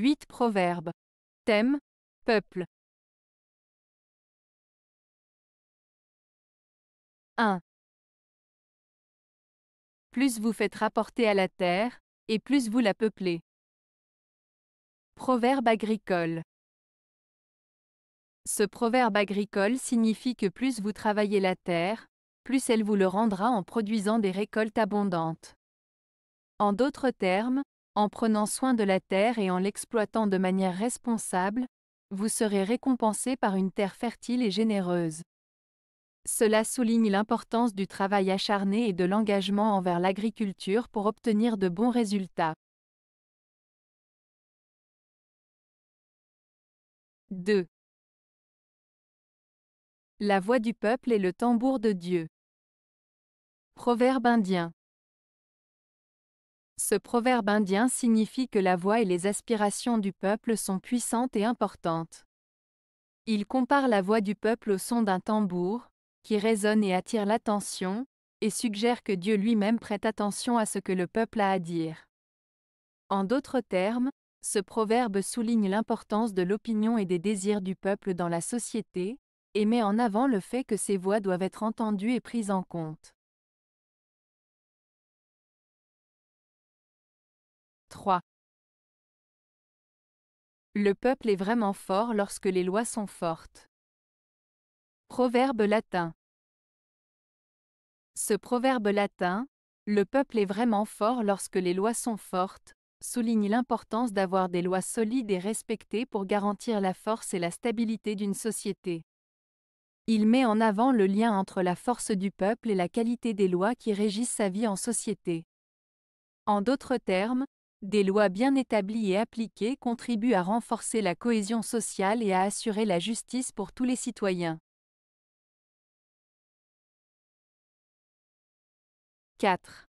8 Proverbes. Thème Peuple. 1. Plus vous faites rapporter à la terre, et plus vous la peuplez. Proverbe agricole. Ce proverbe agricole signifie que plus vous travaillez la terre, plus elle vous le rendra en produisant des récoltes abondantes. En d'autres termes, en prenant soin de la terre et en l'exploitant de manière responsable, vous serez récompensé par une terre fertile et généreuse. Cela souligne l'importance du travail acharné et de l'engagement envers l'agriculture pour obtenir de bons résultats. 2. La voix du peuple est le tambour de Dieu. Proverbe indien. Ce proverbe indien signifie que la voix et les aspirations du peuple sont puissantes et importantes. Il compare la voix du peuple au son d'un tambour, qui résonne et attire l'attention, et suggère que Dieu lui-même prête attention à ce que le peuple a à dire. En d'autres termes, ce proverbe souligne l'importance de l'opinion et des désirs du peuple dans la société, et met en avant le fait que ces voix doivent être entendues et prises en compte. 3. Le peuple est vraiment fort lorsque les lois sont fortes. Proverbe latin. Ce proverbe latin, le peuple est vraiment fort lorsque les lois sont fortes, souligne l'importance d'avoir des lois solides et respectées pour garantir la force et la stabilité d'une société. Il met en avant le lien entre la force du peuple et la qualité des lois qui régissent sa vie en société. En d'autres termes, des lois bien établies et appliquées contribuent à renforcer la cohésion sociale et à assurer la justice pour tous les citoyens. 4.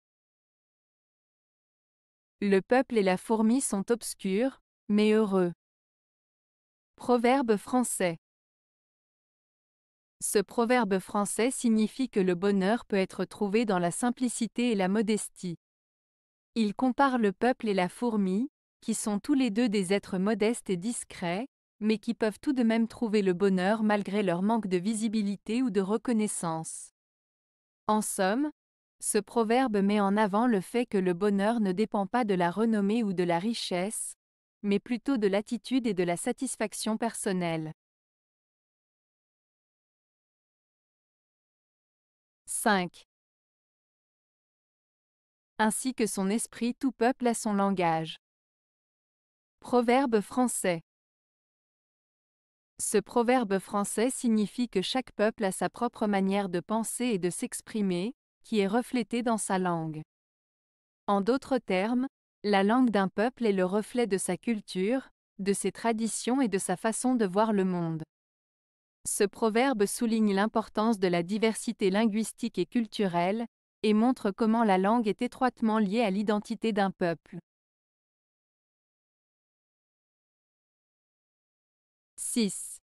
Le peuple et la fourmi sont obscurs, mais heureux. Proverbe français. Ce proverbe français signifie que le bonheur peut être trouvé dans la simplicité et la modestie. Il compare le peuple et la fourmi, qui sont tous les deux des êtres modestes et discrets, mais qui peuvent tout de même trouver le bonheur malgré leur manque de visibilité ou de reconnaissance. En somme, ce proverbe met en avant le fait que le bonheur ne dépend pas de la renommée ou de la richesse, mais plutôt de l'attitude et de la satisfaction personnelle. 5 ainsi que son esprit tout peuple a son langage. Proverbe français Ce proverbe français signifie que chaque peuple a sa propre manière de penser et de s'exprimer, qui est reflétée dans sa langue. En d'autres termes, la langue d'un peuple est le reflet de sa culture, de ses traditions et de sa façon de voir le monde. Ce proverbe souligne l'importance de la diversité linguistique et culturelle, et montre comment la langue est étroitement liée à l'identité d'un peuple. 6.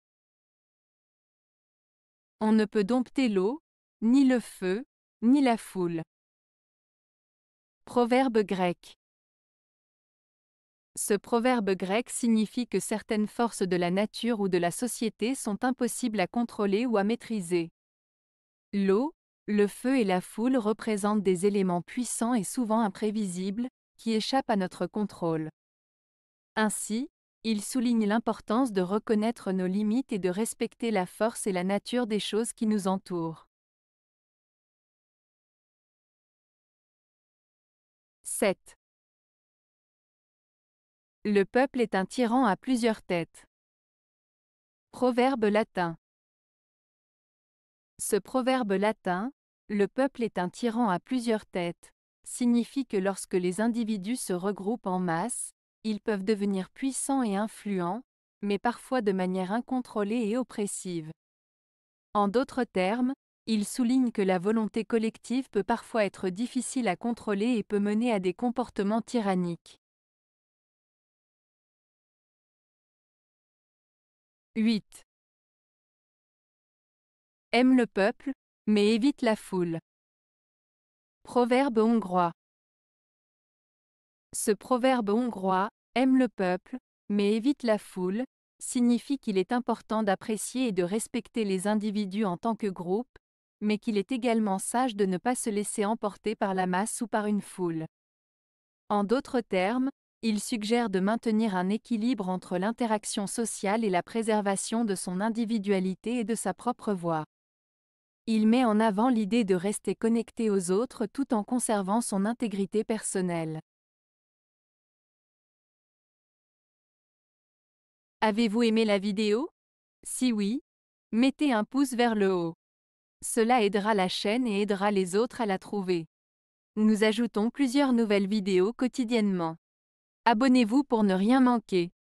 On ne peut dompter l'eau, ni le feu, ni la foule. Proverbe grec. Ce proverbe grec signifie que certaines forces de la nature ou de la société sont impossibles à contrôler ou à maîtriser. L'eau, le feu et la foule représentent des éléments puissants et souvent imprévisibles, qui échappent à notre contrôle. Ainsi, il souligne l'importance de reconnaître nos limites et de respecter la force et la nature des choses qui nous entourent. 7. Le peuple est un tyran à plusieurs têtes. Proverbe latin. Ce proverbe latin, le peuple est un tyran à plusieurs têtes, signifie que lorsque les individus se regroupent en masse, ils peuvent devenir puissants et influents, mais parfois de manière incontrôlée et oppressive. En d'autres termes, il souligne que la volonté collective peut parfois être difficile à contrôler et peut mener à des comportements tyranniques. 8. Aime le peuple, mais évite la foule. Proverbe hongrois. Ce proverbe hongrois, aime le peuple, mais évite la foule, signifie qu'il est important d'apprécier et de respecter les individus en tant que groupe, mais qu'il est également sage de ne pas se laisser emporter par la masse ou par une foule. En d'autres termes, il suggère de maintenir un équilibre entre l'interaction sociale et la préservation de son individualité et de sa propre voix. Il met en avant l'idée de rester connecté aux autres tout en conservant son intégrité personnelle. Avez-vous aimé la vidéo Si oui, mettez un pouce vers le haut. Cela aidera la chaîne et aidera les autres à la trouver. Nous ajoutons plusieurs nouvelles vidéos quotidiennement. Abonnez-vous pour ne rien manquer.